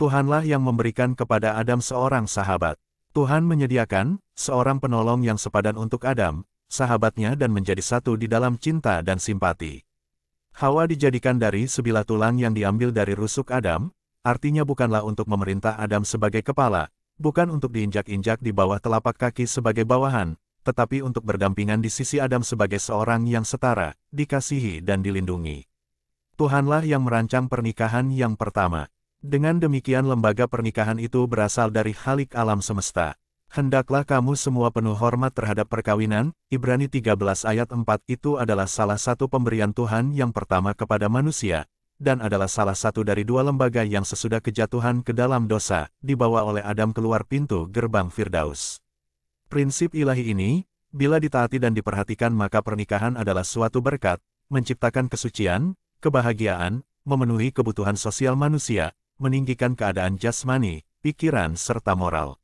Tuhanlah yang memberikan kepada Adam seorang sahabat. Tuhan menyediakan seorang penolong yang sepadan untuk Adam, sahabatnya dan menjadi satu di dalam cinta dan simpati. Hawa dijadikan dari sebilah tulang yang diambil dari rusuk Adam, artinya bukanlah untuk memerintah Adam sebagai kepala, bukan untuk diinjak-injak di bawah telapak kaki sebagai bawahan, tetapi untuk berdampingan di sisi Adam sebagai seorang yang setara, dikasihi dan dilindungi. Tuhanlah yang merancang pernikahan yang pertama. Dengan demikian lembaga pernikahan itu berasal dari halik alam semesta. Hendaklah kamu semua penuh hormat terhadap perkawinan, Ibrani 13 ayat 4 itu adalah salah satu pemberian Tuhan yang pertama kepada manusia, dan adalah salah satu dari dua lembaga yang sesudah kejatuhan ke dalam dosa, dibawa oleh Adam keluar pintu gerbang Firdaus. Prinsip ilahi ini, bila ditaati dan diperhatikan maka pernikahan adalah suatu berkat, menciptakan kesucian, kebahagiaan, memenuhi kebutuhan sosial manusia, meninggikan keadaan jasmani, pikiran serta moral.